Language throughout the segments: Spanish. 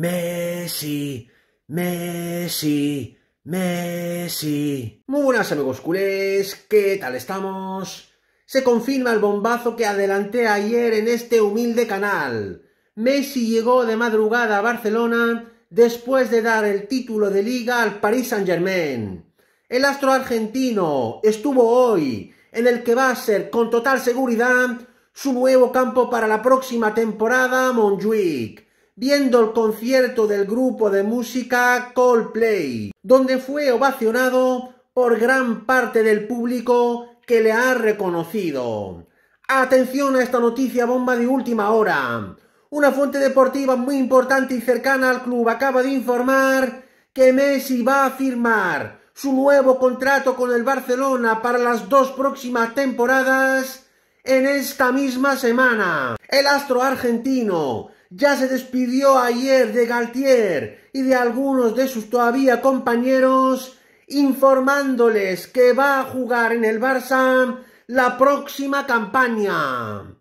Messi, Messi, Messi. Muy buenas amigos culés, ¿qué tal estamos? Se confirma el bombazo que adelanté ayer en este humilde canal. Messi llegó de madrugada a Barcelona después de dar el título de liga al Paris Saint-Germain. El astro argentino estuvo hoy en el que va a ser con total seguridad su nuevo campo para la próxima temporada Montjuic viendo el concierto del grupo de música Coldplay, donde fue ovacionado por gran parte del público que le ha reconocido. Atención a esta noticia bomba de última hora. Una fuente deportiva muy importante y cercana al club acaba de informar que Messi va a firmar su nuevo contrato con el Barcelona para las dos próximas temporadas en esta misma semana. El astro argentino ya se despidió ayer de Galtier y de algunos de sus todavía compañeros, informándoles que va a jugar en el Barça la próxima campaña.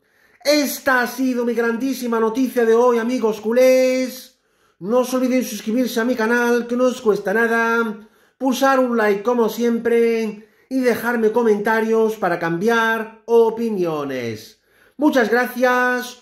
Esta ha sido mi grandísima noticia de hoy, amigos culés. No os olvidéis suscribirse a mi canal, que no os cuesta nada, pulsar un like como siempre y dejarme comentarios para cambiar opiniones. Muchas gracias.